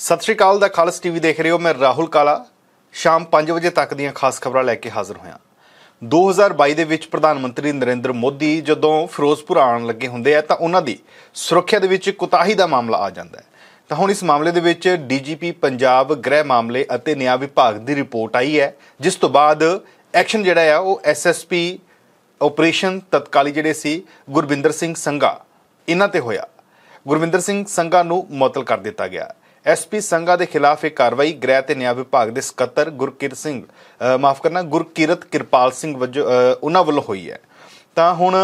ਸਤਿ ਸ਼੍ਰੀ ਅਕਾਲ ਦਾ ਖਾਲਸ ਟੀਵੀ ਦੇਖ ਰਹੇ ਹੋ ਮੈਂ ਰਾਹੁਲ ਕਾਲਾ ਸ਼ਾਮ 5 ਵਜੇ ਤੱਕ ਦੀਆਂ ਖਾਸ ਖਬਰਾਂ ਲੈ ਕੇ ਹਾਜ਼ਰ ਹੋਇਆ 2022 ਦੇ ਵਿੱਚ ਪ੍ਰਧਾਨ ਮੰਤਰੀ ਨਰਿੰਦਰ ਮੋਦੀ ਜਦੋਂ ਫਿਰੋਜ਼ਪੁਰ ਆਉਣ ਲੱਗੇ ਹੁੰਦੇ ਆ ਤਾਂ ਉਹਨਾਂ ਦੀ ਸੁਰੱਖਿਆ ਦੇ ਵਿੱਚ ਕੁਤਾਹੀ ਦਾ ਮਾਮਲਾ ਆ ਜਾਂਦਾ ਹੈ ਤਾਂ ਹੁਣ ਇਸ ਮਾਮਲੇ ਦੇ ਵਿੱਚ ਡੀਜੀਪੀ ਪੰਜਾਬ ਗ੍ਰਹਿ ਮਾਮਲੇ ਅਤੇ ਨਿਆਂ ਵਿਭਾਗ ਦੀ ਰਿਪੋਰਟ ਆਈ ਹੈ ਜਿਸ ਤੋਂ ਬਾਅਦ ਐਕਸ਼ਨ ਜਿਹੜਾ ਆ ਉਹ ਐਸਐਸਪੀ ਆਪਰੇਸ਼ਨ ਤਤਕਾਲੀ ਜਿਹੜੇ ਸੀ ਗੁਰਵਿੰਦਰ ਸਿੰਘ ਸੰਗਾ ਇਹਨਾਂ ਤੇ ਹੋਇਆ ਗੁਰਵਿੰਦਰ ਸਿੰਘ ਸੰਗਾ ਨੂੰ ਮੁਅਤਲ ਕਰ ਦਿੱਤਾ ਗਿਆ ਐਸਪੀ ਸੰਗਾ ਦੇ ਖਿਲਾਫ ਇਹ ਕਾਰਵਾਈ ਗ੍ਰਹਿ ਤੇ ਨਿਆਂ ਵਿਭਾਗ ਦੇ ਸਕੱਤਰ ਗੁਰਕਿਰਤ ਸਿੰਘ ਮਾਫ ਕਰਨਾ ਗੁਰਕਿਰਤ ਕਿਰਪਾਲ ਸਿੰਘ ਵੱਜੋਂ ਉਹਨਾਂ ਵੱਲੋਂ ਹੋਈ ਹੈ ਤਾਂ ਹੁਣ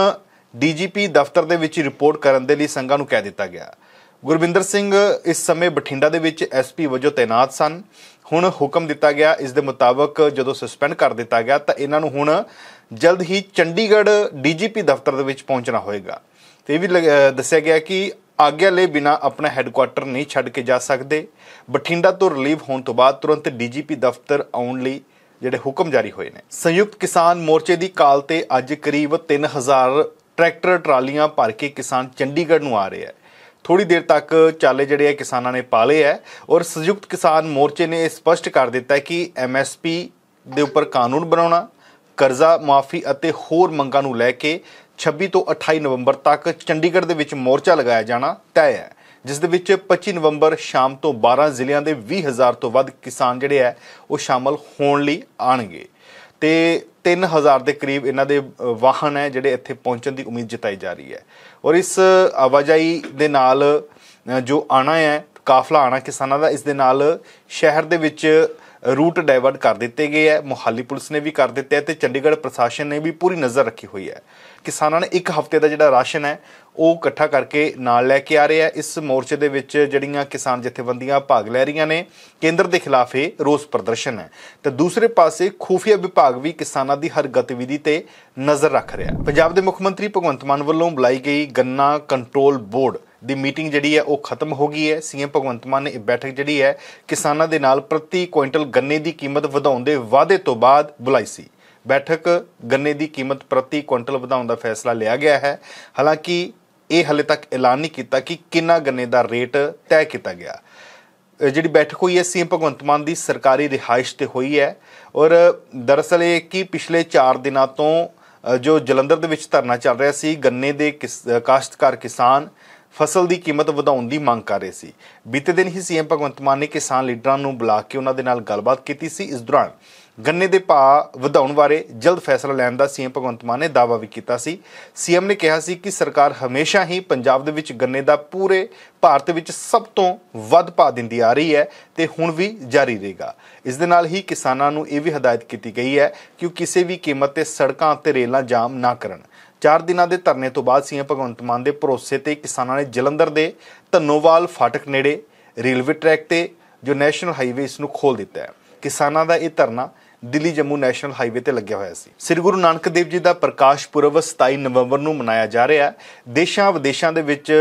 ਡੀਜੀਪੀ ਦਫ਼ਤਰ ਦੇ ਵਿੱਚ ਰਿਪੋਰਟ ਕਰਨ ਦੇ ਲਈ ਸੰਗਾ ਨੂੰ ਕਹਿ ਦਿੱਤਾ ਗਿਆ ਗੁਰਵਿੰਦਰ ਸਿੰਘ ਇਸ ਸਮੇਂ ਬਠਿੰਡਾ ਦੇ ਵਿੱਚ ਐਸਪੀ ਵਜੋਂ ਤਾਇਨਾਤ ਸਨ ਹੁਣ ਹੁਕਮ ਦਿੱਤਾ ਗਿਆ ਇਸ ਦੇ ਮੁਤਾਬਕ ਜਦੋਂ ਸਸਪੈਂਡ ਕਰ ਦਿੱਤਾ ਗਿਆ ਤਾਂ ਇਹਨਾਂ ਨੂੰ ਹੁਣ ਜਲਦ ਹੀ ਚੰਡੀਗੜ੍ਹ ਡੀਜੀਪੀ ਦਫ਼ਤਰ ਦੇ ਵਿੱਚ ਪਹੁੰਚਣਾ ਹੋਏਗਾ ਤੇ ਇਹ ਵੀ ਦੱਸਿਆ ਗਿਆ ਕਿ ਆਗਿਆ ਲਈ ਬਿਨਾ ਆਪਣਾ ਹੈੱਡਕੁਆਰਟਰ ਨਹੀਂ ਛੱਡ ਕੇ ਜਾ ਸਕਦੇ ਬਠਿੰਡਾ ਤੋਂ ਰਿਲੀਵ ਹੋਣ ਤੋਂ ਬਾਅਦ ਤੁਰੰਤ ਡੀਜੀਪੀ ਦਫ਼ਤਰ ਆਉਣ ਲਈ ਜਿਹੜੇ ਹੁਕਮ ਜਾਰੀ ਹੋਏ ਨੇ ਸੰਯੁਕਤ ਕਿਸਾਨ ਮੋਰਚੇ ਦੀ ਕਾਲ ਤੇ ਅੱਜ ਕਰੀਬ 3000 ਟਰੈਕਟਰ ਟਰਾਲੀਆਂ ਭਰ ਕੇ ਕਿਸਾਨ ਚੰਡੀਗੜ੍ਹ ਨੂੰ ਆ ਰਹੇ ਹੈ ਥੋੜੀ ਦੇਰ ਤੱਕ ਚਾਲੇ ਜਿਹੜੇ ਆ ਕਿਸਾਨਾਂ ਨੇ ਪਾਲੇ ਹੈ ਔਰ ਸੰਯੁਕਤ ਕਿਸਾਨ ਮੋਰਚੇ ਨੇ ਸਪਸ਼ਟ ਕਰ ਦਿੱਤਾ ਹੈ ਕਿ ਐਮਐਸਪੀ ਦੇ ਉੱਪਰ ਕਾਨੂੰਨ ਬਣਾਉਣਾ ਕਰਜ਼ਾ ਮਾਫੀ ਅਤੇ ਹੋਰ ਮੰਗਾਂ ਨੂੰ ਲੈ ਕੇ 26 ਤੋਂ 28 ਨਵੰਬਰ ਤੱਕ ਚੰਡੀਗੜ੍ਹ ਦੇ ਵਿੱਚ ਮੋਰਚਾ ਲਗਾਇਆ ਜਾਣਾ ਤੈਅ ਹੈ ਜਿਸ ਦੇ ਵਿੱਚ 25 ਨਵੰਬਰ ਸ਼ਾਮ ਤੋਂ 12 ਜ਼ਿਲ੍ਹਿਆਂ ਦੇ 20000 ਤੋਂ ਵੱਧ ਕਿਸਾਨ ਜਿਹੜੇ ਆ ਉਹ ਸ਼ਾਮਲ ਹੋਣ ਲਈ ਆਣਗੇ ਤੇ 3000 ਦੇ ਕਰੀਬ ਇਹਨਾਂ ਦੇ ਵਾਹਨ ਹੈ ਜਿਹੜੇ ਇੱਥੇ ਪਹੁੰਚਣ ਦੀ ਉਮੀਦ ਜਤਾਈ ਜਾ ਰਹੀ ਹੈ ਔਰ ਇਸ ਆਵਾਜਾਈ ਦੇ ਨਾਲ ਜੋ ਆਣਾ ਹੈ ਕਾਫਲਾ ਆਣਾ ਕਿਸਾਨਾਂ ਦਾ ਇਸ ਦੇ ਨਾਲ ਸ਼ਹਿਰ ਦੇ ਵਿੱਚ ਰੂਟ ਡਾਇਵਰਟ ਕਰ ਦਿੱਤੇ ਗਏ ਹੈ ਮੁਹਾਲੀ ਪੁਲਿਸ ਨੇ ਵੀ ਕਰ ਦਿੱਤੇ ਹੈ ਤੇ ਚੰਡੀਗੜ੍ਹ ਪ੍ਰਸ਼ਾਸਨ ਨੇ ਵੀ ਪੂਰੀ ਨਜ਼ਰ ਰੱਖੀ ਹੋਈ ਹੈ ਕਿਸਾਨਾਂ ਨੇ ਇੱਕ ਹਫ਼ਤੇ ਦਾ ਜਿਹੜਾ ਰਾਸ਼ਨ ਹੈ ਉਹ ਇਕੱਠਾ ਕਰਕੇ ਨਾਲ ਲੈ ਕੇ ਆ ਰਹੇ ਆ ਇਸ ਮੋਰਚੇ ਦੇ ਵਿੱਚ ਜਿਹੜੀਆਂ ਕਿਸਾਨ ਜਥੇਬੰਦੀਆਂ ਭਾਗ ਲੈ ਰਹੀਆਂ ਨੇ ਕੇਂਦਰ ਦੇ ਖਿਲਾਫ ਇਹ ਰੋਸ ਪ੍ਰਦਰਸ਼ਨ ਹੈ ਤੇ ਦੂਸਰੇ ਪਾਸੇ ਖੂਫੀਆ ਵਿਭਾਗ ਵੀ ਕਿਸਾਨਾਂ ਦੀ ਹਰ ਗਤੀਵਿਧੀ ਤੇ ਨਜ਼ਰ ਰੱਖ ਰਿਹਾ ਪੰਜਾਬ ਦੇ ਮੁੱਖ ਮੰਤਰੀ ਭਗਵੰਤ ਮਾਨ ਵੱਲੋਂ ਬੁਲਾਈ ਗਈ ਗੰਨਾ ਕੰਟਰੋਲ ਬੋਰਡ ਦੀ ਮੀਟਿੰਗ ਜਿਹੜੀ ਹੈ ਉਹ ਖਤਮ ਹੋ ਗਈ ਹੈ ਸੀਐਮ ਭਗਵੰਤ ਮਾਨ ਨੇ ਇਹ ਬੈਠਕ ਜਿਹੜੀ ਹੈ ਕਿਸਾਨਾਂ ਦੇ ਨਾਲ ਪ੍ਰਤੀ ਕੁਇੰਟਲ ਗੰਨੇ ਦੀ ਕੀਮਤ ਵਧਾਉਣ ਦੇ ਵਾਅਦੇ ਤੋਂ ਬਾਅਦ ਬੁਲਾਈ ਸੀ ਬੈਠਕ ਗੰਨੇ ਦੀ ਕੀਮਤ ਪ੍ਰਤੀ ਕੁਇੰਟਲ ਵਧਾਉਣ ਦਾ ਫੈਸਲਾ ਲਿਆ ਗਿਆ ਹੈ ਹਾਲਾਂਕਿ ਇਹ ਹਲੇ ਤੱਕ ਐਲਾਨ ਨਹੀਂ ਕੀਤਾ ਕਿ ਕਿੰਨਾ ਗੰਨੇ ਦਾ ਰੇਟ ਤੈਅ ਕੀਤਾ ਗਿਆ ਜਿਹੜੀ ਬੈਠਕ ਹੋਈ ਹੈ ਸੀਐਮ ਭਗਵੰਤ ਮਾਨ ਦੀ ਸਰਕਾਰੀ ਰਿਹਾਇਸ਼ ਤੇ ਹੋਈ ਹੈ ਔਰ ਦਰਅਸਲ ਇਹ ਕਿ ਪਿਛਲੇ 4 ਦਿਨਾਂ ਤੋਂ ਜੋ ਜਲੰਧਰ ਦੇ ਵਿੱਚ ਧਰਨਾ ਚੱਲ ਰਿਹਾ ਸੀ ਗੰਨੇ ਦੇ ਕਾਸ਼ਤਕਾਰ ਕਿਸਾਨ ਫਸਲ ਦੀ ਕੀਮਤ ਵਧਾਉਣ ਦੀ ਮੰਗ ਕਰ ਰਹੇ ਸੀ ਬੀਤੇ ਦਿਨ ਹੀ ਸੀਐਮ ਭਗਵੰਤ ਮਾਨ ਨੇ ਕਿਸਾਨ ਲੀਡਰਾਂ ਨੂੰ ਬੁਲਾ ਕੇ ਉਹਨਾਂ ਦੇ ਨਾਲ ਗੱਲਬਾਤ ਕੀਤੀ ਸੀ ਇਸ ਦੌਰਾਨ ਗੰਨੇ ਦੇ ਭਾਅ ਵਧਾਉਣ ਬਾਰੇ ਜਲਦ ਫੈਸਲਾ ਲੈਣ ਦਾ ਸੀਐਮ ਭਗਵੰਤ ਮਾਨ ਨੇ ਦਾਅਵਾ ਵੀ ਕੀਤਾ ਸੀ ਸੀਐਮ ਨੇ ਕਿਹਾ ਸੀ ਕਿ ਸਰਕਾਰ ਹਮੇਸ਼ਾ ਹੀ ਪੰਜਾਬ ਦੇ ਵਿੱਚ ਗੰਨੇ ਦਾ ਪੂਰੇ ਭਾਰਤ ਵਿੱਚ ਸਭ ਤੋਂ ਵੱਧ ਭਾਅ ਦਿੰਦੀ ਆ ਰਹੀ ਹੈ ਤੇ ਹੁਣ ਵੀ ਜਾਰੀ ਰਹੇਗਾ ਇਸ ਦੇ ਨਾਲ ਹੀ ਕਿਸਾਨਾਂ ਨੂੰ ਇਹ ਵੀ ਹਦਾਇਤ ਕੀਤੀ ਗਈ ਹੈ ਕਿ ਉਹ ਕਿਸੇ ਵੀ ਕੀਮਤ ਤੇ ਸੜਕਾਂ ਤੇ ਰੇਲਾਂ ਜਾਮ ਨਾ ਕਰਨ 4 ਦਿਨਾਂ ਦੇ ਧਰਨੇ ਤੋਂ ਬਾਅਦ ਸੀਐਮ ਭਗਵੰਤ ਮਾਨ ਦੇ ਭਰੋਸੇ ਤੇ ਕਿਸਾਨਾਂ ਨੇ ਜਲੰਧਰ ਦੇ ਧੰਨੋਵਾਲ ਫਾਟਕ ਨੇੜੇ ਰੇਲਵੇ ਟਰੈਕ ਤੇ ਜੋ ਨੈਸ਼ਨਲ ਹਾਈਵੇ ਇਸ ਨੂੰ ਖੋਲ ਦਿੱਤਾ ਹੈ ਕਿਸਾਨਾਂ ਦਾ ਇਹ ਧਰਨਾ ਦਿੱਲੀ ਜੰਮੂ ਨੈਸ਼ਨਲ ਹਾਈਵੇ ਤੇ ਲੱਗਿਆ ਹੋਇਆ ਸੀ ਸ੍ਰੀ ਗੁਰੂ ਨਾਨਕ ਦੇਵ ਜੀ ਦਾ ਪ੍ਰਕਾਸ਼ ਪੁਰਬ 27 ਨਵੰਬਰ ਨੂੰ ਮਨਾਇਆ ਜਾ ਰਿਹਾ ਹੈ ਦੇਸ਼ਾਂ ਵਿਦੇਸ਼ਾਂ ਦੇ ਵਿੱਚ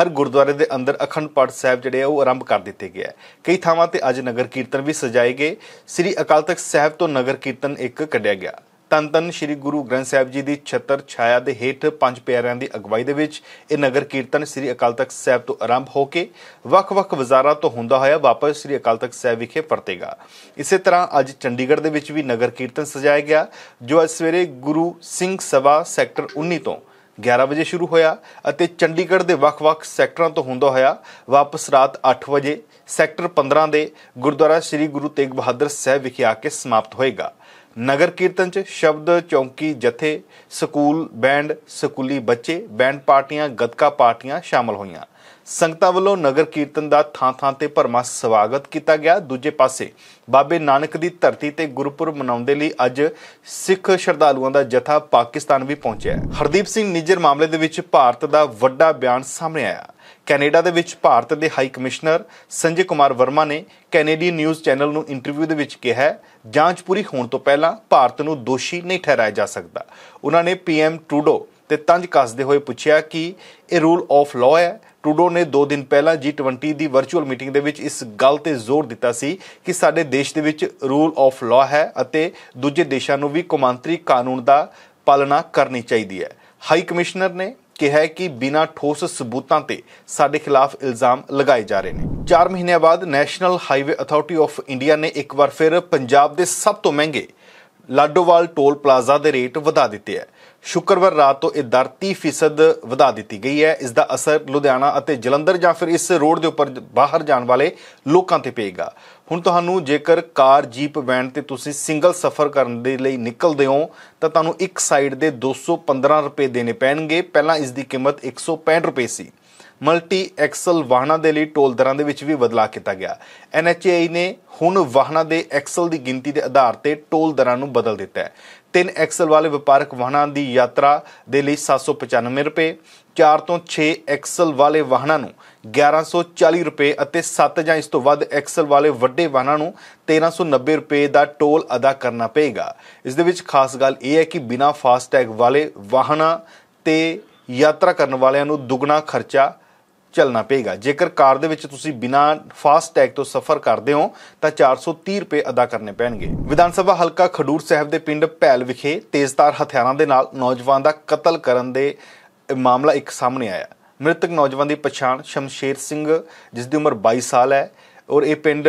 ਹਰ ਗੁਰਦੁਆਰੇ ਦੇ ਅੰਦਰ ਅਖੰਡ ਪਾਠ ਸਾਹਿਬ ਜਿਹੜੇ ਆ ਉਹ ਆਰੰਭ ਕਰ ਦਿੱਤੇ ਗਏ ਕਈ ਥਾਵਾਂ ਤੇ ਅੱਜ ਨਗਰ ਕੀਰਤਨ ਵੀ ਸਜਾਏ ਗਏ ਸ੍ਰੀ ਅਕਾਲ ਤਖਤ ਸਾਹਿਬ ਤੋਂ ਨਗਰ ਕੀਰਤਨ ਇੱਕ ਕੱਢਿਆ ਗਿਆ ਤਨ ਤਨ ਸ੍ਰੀ ਗੁਰੂ ਗ੍ਰੰਥ ਸਾਹਿਬ ਜੀ ਦੀ ਛਤਰ ਛਾਇਆ ਦੇ ਹੇਠ ਪੰਜ ਪਿਆਰਿਆਂ ਦੀ ਅਗਵਾਈ ਦੇ ਵਿੱਚ ਇਹ ਨਗਰ ਕੀਰਤਨ ਸ੍ਰੀ ਅਕਾਲ ਤਖਤ ਸਾਹਿਬ ਤੋਂ ਆਰੰਭ ਹੋ ਕੇ ਵੱਖ-ਵੱਖ ਵਜ਼ਾਰਾਂ ਤੋਂ ਹੁੰਦਾ ਹੋਇਆ ਵਾਪਸ ਸ੍ਰੀ ਅਕਾਲ ਤਖਤ ਸਾਹਿਬ ਵਿਖੇ ਪਰਤੇਗਾ ਇਸੇ ਤਰ੍ਹਾਂ ਅੱਜ ਚੰਡੀਗੜ੍ਹ ਦੇ ਵਿੱਚ ਵੀ ਨਗਰ ਕੀਰਤਨ ਸਜਾਇਆ ਗਿਆ ਜੋ ਅੱਜ ਸਵੇਰੇ ਗੁਰੂ ਸਿੰਘ ਸਭਾ ਸੈਕਟਰ 19 ਤੋਂ 11 ਵਜੇ ਸ਼ੁਰੂ ਹੋਇਆ ਅਤੇ ਚੰਡੀਗੜ੍ਹ ਦੇ ਵੱਖ-ਵੱਖ ਸੈਕਟਰਾਂ ਤੋਂ ਹੁੰਦਾ ਹੋਇਆ ਵਾਪਸ ਰਾਤ 8 ਵਜੇ ਸੈਕਟਰ 15 ਦੇ ਗੁਰਦੁਆਰਾ ਸ੍ਰੀ ਗੁਰੂ ਤੇਗ ਬਹਾਦਰ ਸਾਹਿਬ ਵਿਖੇ ਆ ਕੇ ਸਮਾਪਤ ਹੋਏਗਾ ਨਗਰ ਕੀਰਤਨ 'ਚ ਸ਼ਬਦ ਚੌਂਕੀ ਜਥੇ ਸਕੂਲ ਬੈਂਡ ਸਕੂਲੀ ਬੱਚੇ ਬੈਂਡ ਪਾਰਟੀਆਂ ਗਤਕਾ ਪਾਰਟੀਆਂ ਸ਼ਾਮਲ ਹੋਈਆਂ ਸੰਗਤਾਂ ਵੱਲੋਂ ਨਗਰ ਕੀਰਤਨ ਦਾ ਥਾਂ-ਥਾਂ ਤੇ ਭਰਮਾ ਸਵਾਗਤ ਕੀਤਾ ਗਿਆ ਦੂਜੇ ਪਾਸੇ ਬਾਬੇ ਨਾਨਕ ਦੀ ਧਰਤੀ ਤੇ ਗੁਰਪੁਰਬ ਮਨਾਉਂਦੇ ਲਈ ਅੱਜ ਸਿੱਖ ਸ਼ਰਧਾਲੂਆਂ ਦਾ ਜਥਾ ਪਾਕਿਸਤਾਨ ਵੀ ਪਹੁੰਚਿਆ ਹਰਦੀਪ ਸਿੰਘ ਨਿੱਜਰ ਮਾਮਲੇ ਦੇ ਵਿੱਚ ਭਾਰਤ ਦਾ ਵੱਡਾ ਬਿਆਨ ਸਾਹਮਣੇ ਆਇਆ ਕੈਨੇਡਾ ਦੇ ਵਿੱਚ ਭਾਰਤ ਦੇ ਹਾਈ ਕਮਿਸ਼ਨਰ ਸੰਜੇ ਕੁਮਾਰ ਵਰਮਾ ਨੇ ਕੈਨੇਡੀ ਨਿਊਜ਼ ਚੈਨਲ ਨੂੰ ਇੰਟਰਵਿਊ ਦੇ ਵਿੱਚ ਕਿਹਾ ਜਾਂਚ ਪੂਰੀ ਹੋਣ ਤੋਂ ਪਹਿਲਾਂ ਭਾਰਤ ਨੂੰ ਦੋਸ਼ੀ ਨਹੀਂ ਠਹਿਰਾਇਆ ਜਾ ਸਕਦਾ ਉਹਨਾਂ ਨੇ ਪੀਐਮ ਟਰੂਡੋ ਤੇ ਤੰਜ ਕੱਸਦੇ ਹੋਏ ਪੁੱਛਿਆ ਕਿ ਇਹ ਰੂਲ ਆਫ ਲਾਅ ਹੈ ਟਰੂਡੋ ਨੇ 2 ਦਿਨ ਪਹਿਲਾਂ G20 ਦੀ ਵਰਚੁਅਲ ਮੀਟਿੰਗ ਦੇ ਵਿੱਚ ਇਸ ਗੱਲ ਤੇ ਜ਼ੋਰ ਦਿੱਤਾ ਸੀ ਕਿ ਸਾਡੇ ਦੇਸ਼ ਦੇ ਵਿੱਚ ਰੂਲ ਆਫ ਲਾ ਹੈ ਅਤੇ ਦੂਜੇ ਦੇਸ਼ਾਂ ਨੂੰ ਵੀ ਕੁਮਾਂਤਰੀ ਕਾਨੂੰਨ ਦਾ ਪਾਲਣਾ ਕਰਨੀ ਚਾਹੀਦੀ ਹੈ ਹਾਈ ਕਮਿਸ਼ਨਰ ਨੇ ਕਿਹਾ ਕਿ ਬਿਨਾਂ ਠੋਸ ਸਬੂਤਾਂ ਤੇ ਸਾਡੇ ਖਿਲਾਫ ਇਲਜ਼ਾਮ ਲਗਾਏ ਜਾ ਰਹੇ ਨੇ 4 ਮਹੀਨਿਆਂ ਬਾਅਦ National Highway Authority of India ਨੇ ਇੱਕ ਵਾਰ ਫਿਰ ਪੰਜਾਬ ਦੇ ਸਭ ਤੋਂ ਮਹਿੰਗੇ ਲਾਡੋਵਾਲ ਟੋਲ ਪਲਾਜ਼ਾ ਦੇ ਰੇਟ ਵਧਾ ਦਿੱਤੇ ਹੈ ਸ਼ੁੱਕਰਵਾਰ ਰਾਤ ਤੋਂ ਇਹ ਦਰ 30% ਵਧਾ ਦਿੱਤੀ ਗਈ ਹੈ ਇਸ ਦਾ ਅਸਰ ਲੁਧਿਆਣਾ ਅਤੇ ਜਲੰਧਰ ਜਾਂ ਫਿਰ ਇਸ ਰੋਡ ਦੇ ਉੱਪਰ ਬਾਹਰ ਜਾਣ ਵਾਲੇ ਲੋਕਾਂ ਤੇ ਪਏਗਾ ਹੁਣ ਤੁਹਾਨੂੰ ਜੇਕਰ ਕਾਰ ਜੀਪ ਵੈਨ ਤੇ ਤੁਸੀਂ ਸਿੰਗਲ ਸਫ਼ਰ ਕਰਨ ਦੇ ਲਈ ਨਿਕਲਦੇ ਹੋ ਤਾਂ ਤੁਹਾਨੂੰ ਇੱਕ ਸਾਈਡ ਦੇ 215 ਰੁਪਏ ਦੇਣੇ ਪੈਣਗੇ ਪਹਿਲਾਂ ਇਸ ਦੀ ਕੀਮਤ 165 ਰੁਪਏ ਸੀ ਮਲਟੀ ਐਕਸਲ ਵਾਹਨਾਂ ਦੇ ਲਈ ਟੋਲ ਦਰਾਂ ਦੇ ਵਿੱਚ ਵੀ ਬਦਲਾਅ ਕੀਤਾ ਗਿਆ ਐਨਐਚਏਆਈ ਨੇ ਹੁਣ ਵਾਹਨਾਂ ਦੇ ਐਕਸਲ ਦੀ ਗਿਣਤੀ ਦੇ ਆਧਾਰ ਤੇ ਟੋਲ ਦਰਾਂ ਨੂੰ ਬਦਲ ਦਿੱਤਾ ਹੈ ਤਿੰਨ ਐਕਸਲ ਵਾਲੇ ਵਪਾਰਕ ਵਾਹਨਾਂ ਦੀ ਯਾਤਰਾ ਦੇ ਲਈ 795 ਰੁਪਏ 4 ਤੋਂ 6 ਐਕਸਲ ਵਾਲੇ ਵਾਹਨਾਂ ਨੂੰ 1140 ਰੁਪਏ ਅਤੇ 7 ਜਾਂ ਇਸ ਤੋਂ ਵੱਧ ਐਕਸਲ ਵਾਲੇ ਵੱਡੇ ਵਾਹਨਾਂ ਨੂੰ 1390 ਰੁਪਏ ਦਾ ਟੋਲ ਅਦਾ ਕਰਨਾ ਪਏਗਾ ਇਸ ਦੇ ਵਿੱਚ ਖਾਸ ਗੱਲ ਇਹ ਹੈ ਕਿ ਬਿਨਾਂ ਫਾਸਟੈਗ ਵਾਲੇ ਵਾਹਨਾਂ ਤੇ ਯਾਤਰਾ ਕਰਨ ਵਾਲਿਆਂ ਨੂੰ ਦੁੱਗਣਾ ਖਰਚਾ ਚੱਲਣਾ ਪਏਗਾ ਜੇਕਰ ਕਾਰ ਦੇ ਵਿੱਚ ਤੁਸੀਂ ਬਿਨਾ ਫਾਸਟ ਟੈਗ ਤੋਂ ਸਫ਼ਰ ਕਰਦੇ ਹੋ ਤਾਂ 430 ਰੁਪਏ ਅਦਾ ਕਰਨੇ ਪੈਣਗੇ ਵਿਧਾਨ ਸਭਾ ਹਲਕਾ ਖਡੂਰ ਸਾਹਿਬ ਦੇ ਪਿੰਡ ਭੈਲ ਵਿਖੇ ਤੇਜ਼ਧਾਰ ਹਥਿਆਰਾਂ ਦੇ ਨਾਲ ਨੌਜਵਾਨ ਦਾ ਕਤਲ ਕਰਨ ਦੇ ਮਾਮਲਾ ਇੱਕ ਸਾਹਮਣੇ ਆਇਆ ਮ੍ਰਿਤਕ ਨੌਜਵਾਨ ਦੀ ਪਛਾਣ ਸ਼ਮਸ਼ੇਰ ਸਿੰਘ ਜਿਸ ਦੀ ਉਮਰ 22 ਸਾਲ ਹੈ ਔਰ ਇਹ ਪਿੰਡ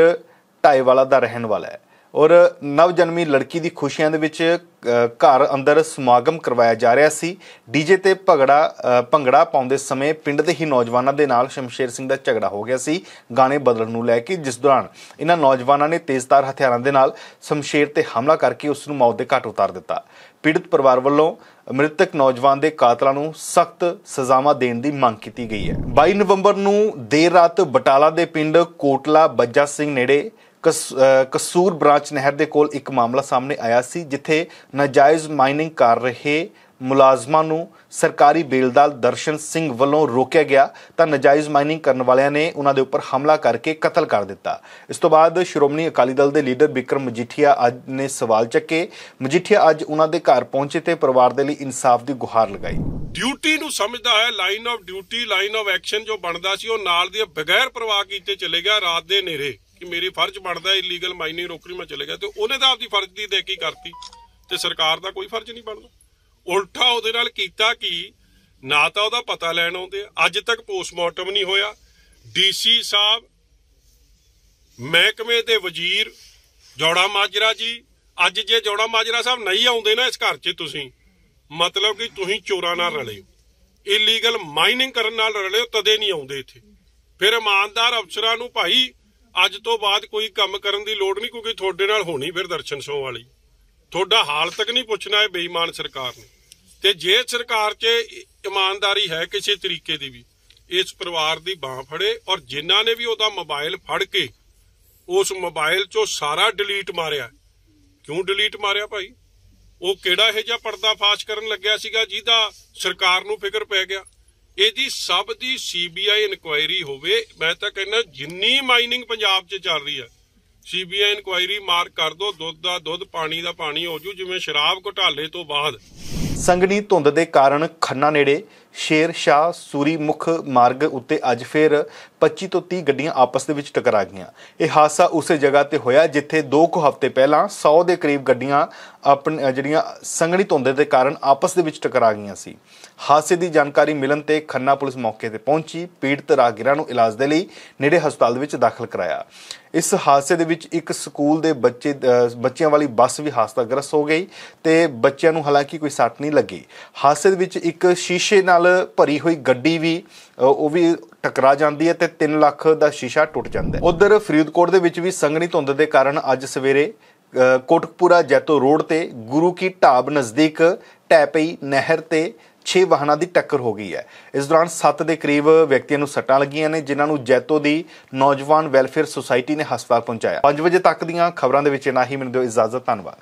ਵਾਲਾ ਦਾ ਰਹਿਣ ਵਾਲਾ ਹੈ ਔਰ ਨਵ ਜਨਮੀ ਲੜਕੀ ਦੀ ਖੁਸ਼ੀਆਂ ਦੇ ਵਿੱਚ ਘਰ ਅੰਦਰ ਸਮਾਗਮ ਕਰਵਾਇਆ ਜਾ ਰਿਹਾ ਸੀ ਡੀਜੇ ਤੇ ਭਗੜਾ ਭੰਗੜਾ ਪਾਉਂਦੇ ਸਮੇਂ ਪਿੰਡ ਦੇ ਹੀ ਨੌਜਵਾਨਾਂ ਦੇ ਨਾਲ ਸ਼ਮਸ਼ੇਰ ਸਿੰਘ ਦਾ ਝਗੜਾ ਹੋ ਗਿਆ ਸੀ ਗਾਣੇ ਬਦਲਣ ਨੂੰ ਲੈ ਕੇ ਜਿਸ ਦੌਰਾਨ ਇਹਨਾਂ ਨੌਜਵਾਨਾਂ ਨੇ ਤੇਜ਼ਧਾਰ ਹਥਿਆਰਾਂ ਦੇ ਨਾਲ ਸ਼ਮਸ਼ੇਰ ਤੇ ਹਮਲਾ ਕਰਕੇ ਉਸ ਨੂੰ ਮੌਤ ਦੇ ਘਾਟ ਉਤਾਰ ਦਿੱਤਾ ਪੀੜਤ ਪਰਿਵਾਰ ਵੱਲੋਂ ਮ੍ਰਿਤਕ ਨੌਜਵਾਨ ਦੇ ਕਾਤਲਾਂ ਨੂੰ ਸਖਤ ਸਜ਼ਾਵਾਂ ਦੇਣ ਦੀ ਮੰਗ ਕੀਤੀ ਗਈ ਹੈ 22 ਨਵੰਬਰ ਨੂੰ ਦੇਰ ਰਾਤ ਬਟਾਲਾ ਦੇ ਪਿੰਡ ਕੋਟਲਾ ਬੱਜਾ ਸਿੰਘ ਨੇੜੇ ਕਸੂਰ ਬ੍ਰਾਂਚ ਨਹਿਰ ਦੇ ਕੋਲ ਇੱਕ ਮਾਮਲਾ ਸਾਹਮਣੇ ਆਇਆ ਸੀ ਜਿੱਥੇ ਨਾਜਾਇਜ਼ ਮਾਈਨਿੰਗ ਕਰ ਰਹੇ ਮੁਲਾਜ਼ਮਾਂ ਨੂੰ ਸਰਕਾਰੀ ਬੇਲਦਾਲ ਦਰਸ਼ਨ ਸਿੰਘ ਵੱਲੋਂ ਰੋਕਿਆ ਗਿਆ ਤਾਂ ਨਜਾਇਜ਼ ਮਾਈਨਿੰਗ ਕਰਨ ਵਾਲਿਆਂ ਨੇ ਉਹਨਾਂ ਦੇ ਉੱਪਰ ਹਮਲਾ ਕਰਕੇ ਕਤਲ ਕਰ ਦਿੱਤਾ ਇਸ ਤੋਂ ਬਾਅਦ ਸ਼੍ਰੋਮਣੀ ਅਕਾਲੀ ਦਲ ਦੇ ਲੀਡਰ ਵਿਕਰਮ ਮਜੀਠੀਆ ਅੱਜ ਨੇ ਸਵਾਲ ਚੱਕੇ ਮਜੀਠੀਆ ਅੱਜ ਉਹਨਾਂ ਦੇ ਘਰ ਪਹੁੰਚੇ ਤੇ ਪਰਿਵਾਰ ਦੇ ਲਈ ਇਨਸਾਫ ਦੀ ਗੁਹਾਰ ਲਗਾਈ ਡਿਊਟੀ ਨੂੰ ਸਮਝਦਾ ਹੈ line of duty line of action ਜੋ ਬਣਦਾ ਸੀ ਉਹ ਨਾਲ ਦੀ ਬਿਗੈਰ ਪ੍ਰਵਾਹ ਕੀਤੇ ਚਲੇ ਗਿਆ ਰਾਤ ਦੇ ਨੇਰੇ ਕਿ ਮੇਰੇ ਫਰਜ਼ ਬਣਦਾ ਇਲੀਗਲ ਮਾਈਨਿੰਗ ਰੋਕਣੀ ਮੈਂ ਚਲੇ ਗਿਆ ਤੇ ਉਹਨੇ ਤਾਂ ਆਪਦੀ ਫਰਜ਼ ਦੀ ਦੇਖੀ ਕਰਤੀ ਤੇ ਸਰਕਾਰ ਦਾ ਕੋਈ ਫਰਜ਼ ਨਹੀਂ ਬਣਦਾ ਉਲਟਾ ਉਹਦੇ ਨਾਲ ਕੀਤਾ ਕਿ ਨਾ ਤਾਂ ਉਹਦਾ ਪਤਾ ਲੈਣ ਆਉਂਦੇ ਅੱਜ ਤੱਕ ਪੋਸਟਮਾਰਟਮ ਨਹੀਂ ਹੋਇਆ ਡੀਸੀ ਸਾਹਿਬ ਮਹਿਕਮੇ ਦੇ ਵਜ਼ੀਰ ਜੋੜਾ ਮਾਜਰਾ ਜੀ ਅੱਜ ਜੇ ਜੋੜਾ ਮਾਜਰਾ ਸਾਹਿਬ ਨਹੀਂ ਆਉਂਦੇ ਨਾ ਇਸ ਘਰ 'ਚ ਤੁਸੀਂ ਮਤਲਬ ਕਿ ਤੁਸੀਂ ਚੋਰਾਂ ਨਾਲ ਰਲੇ ਹੋ ਇਲੀਗਲ ਮਾਈਨਿੰਗ ਕਰਨ ਨਾਲ ਰਲੇ ਹੋ ਤਦੇ ਨਹੀਂ ਆਉਂਦੇ ਇੱਥੇ ਫਿਰ ਇਮਾਨਦਾਰ ਅਫਸਰਾਂ ਨੂੰ ਭਾਈ ਅੱਜ ਤੋਂ ਬਾਅਦ ਕੋਈ ਕੰਮ ਕਰਨ ਦੀ ਲੋੜ ਨਹੀਂ ਕਿਉਂਕਿ ਤੁਹਾਡੇ ਨਾਲ ਹੋਣੀ ਫਿਰ ਦਰਸ਼ਨ ਸ਼ੋਅ ਵਾਲੀ ਤੁਹਾਡਾ ਹਾਲ ਤੱਕ ਨਹੀਂ ਪੁੱਛਣਾ ਇਹ ਬੇਈਮਾਨ ਸਰਕਾਰ ਨੇ ਤੇ ਜੇ ਸਰਕਾਰ 'ਚ ਇਮਾਨਦਾਰੀ ਹੈ ਕਿਸੇ ਤਰੀਕੇ ਦੀ ਵੀ ਇਸ ਪਰਿਵਾਰ ਦੀ ਬਾਹ ਫੜੇ ਔਰ ਜਿਨ੍ਹਾਂ ਨੇ ਵੀ ਉਹਦਾ ਮੋਬਾਈਲ ਫੜ ਕੇ ਉਸ ਮੋਬਾਈਲ 'ਚੋਂ ਸਾਰਾ ਡਿਲੀਟ ਮਾਰਿਆ ਕਿਉਂ ਡਿਲੀਟ ਮਾਰਿਆ ਭਾਈ ਉਹ ਕਿਹੜਾ ਇਹ ਜਿਹਾ ਪਰਦਾ ਫਾਸ਼ ਕਰਨ ਲੱਗਿਆ ਸੀਗਾ ਜਿਹਦਾ ਸਰਕਾਰ ਨੂੰ ਫਿਕਰ ਪੈ ਗਿਆ ਇਹਦੀ ਸਭ ਦੀ ਸੀਬੀਆਈ ਇਨਕੁਆਇਰੀ ਹੋਵੇ ਮੈਂ ਤਾਂ ਕਹਿੰਦਾ ਜਿੰਨੀ ਮਾਈਨਿੰਗ ਪੰਜਾਬ 'ਚ ਚੱਲ ਰਹੀ ਹੈ ਸੀਬੀਆਈ ਇਨਕੁਆਇਰੀ ਮਾਰ ਕਰ ਦੋ ਦੁੱਧ ਦਾ ਦੁੱਧ ਪਾਣੀ ਦਾ ਪਾਣੀ ਹੋ ਜੂ ਜਿਵੇਂ ਸ਼ਰਾਬ ਘੁਟਾਲੇ ਤੋਂ ਬਾਅਦ ਸੰਗਣੀ ਧੁੰਦ ਦੇ ਕਾਰਨ ਖੰਨਾ ਨੇੜੇ ਸ਼ੇਰ ਸ਼ਾਹ ਮੁਖ ਮਾਰਗ ਉੱਤੇ ਅੱਜ ਫੇਰ 25 ਤੋਂ 30 ਗੱਡੀਆਂ ਆਪਸ ਦੇ ਵਿੱਚ ਟਕਰਾ ਗਈਆਂ ਇਹ ਹਾਦਸਾ ਉਸੇ ਜਗ੍ਹਾ ਤੇ ਹੋਇਆ ਜਿੱਥੇ 2 ਕੁ ਹਫ਼ਤੇ ਪਹਿਲਾਂ 100 ਦੇ ਕਰੀਬ ਗੱਡੀਆਂ ਆਪਣ ਜਿਹੜੀਆਂ ਸੰਗਣੀ ਧੁੰਦ ਦੇ ਕਾਰਨ ਆਪਸ ਦੇ ਵਿੱਚ ਟਕਰਾ ਗਈਆਂ ਸੀ ਹਾਦਸੇ ਦੀ ਜਾਣਕਾਰੀ ਮਿਲਣ ਤੇ ਖੰਨਾ ਪੁਲਿਸ ਮੌਕੇ ਤੇ ਪਹੁੰਚੀ ਪੀੜਤ ਰਾਗਿਰਾਂ ਨੂੰ ਇਲਾਜ ਦੇ ਲਈ ਨੇੜੇ ਹਸਪਤਾਲ ਦੇ ਵਿੱਚ ਦਾਖਲ ਕਰਾਇਆ ਇਸ ਹਾਦਸੇ ਦੇ ਵਿੱਚ ਇੱਕ ਸਕੂਲ ਦੇ ਬੱਚੇ ਬੱਚਿਆਂ ਵਾਲੀ ਬੱਸ ਵੀ ਹਾਦਸਾਗ੍ਰਸਤ ਹੋ ਗਈ ਤੇ ਬੱਚਿਆਂ ਨੂੰ ਹਾਲਾਂਕਿ ਕੋਈ ਸੱਟ ਨਹੀਂ ਲੱਗੀ ਹਾਦਸੇ ਦੇ ਵਿੱਚ ਇੱਕ ਸ਼ੀਸ਼ੇ ਨਾਲ ਭਰੀ ਹੋਈ ਗੱਡੀ ਵੀ ਉਹ ਵੀ ਟਕਰਾ ਜਾਂਦੀ ਹੈ ਤੇ 3 ਲੱਖ ਦਾ ਸ਼ੀਸ਼ਾ ਟੁੱਟ ਜਾਂਦਾ ਹੈ ਉਧਰ ਫਰੀਦਕੋਟ ਦੇ ਵਿੱਚ ਵੀ ਸੰਘਣੀ ਧੁੰਦ ਦੇ ਕਾਰਨ ਅੱਜ ਸਵੇਰੇ ਕੋਟਕਪੂਰਾ ਜੈਤੋ ਰੋਡ ਤੇ ਗੁਰੂ ਕੀ ਢਾਬ ਨਜ਼ਦੀਕ ਟੈਪਈ ਨਹਿਰ ਤੇ 6 ਵਾਹਨਾਂ ਦੀ ਟੱਕਰ ਹੋ ਗਈ ਹੈ ਇਸ ਦੌਰਾਨ 7 ਦੇ ਕਰੀਬ ਵਿਅਕਤੀਆਂ ਨੂੰ ਸੱਟਾਂ ਲੱਗੀਆਂ ਨੇ ਜਿਨ੍ਹਾਂ ਨੂੰ ਜੈਤੋ ਦੀ ਨੌਜਵਾਨ ਵੈਲਫੇਅਰ ਸੁਸਾਇਟੀ ਨੇ ਹਸਪਤਾਲ ਪਹੁੰਚਾਇਆ 5 ਵਜੇ ਤੱਕ ਦੀਆਂ ਖਬਰਾਂ ਦੇ ਵਿੱਚ ਇਨਾ ਹੀ ਮੈਨੂੰ ਦਿਓ ਇਜਾਜ਼ਤ ਧੰਨਵਾਦ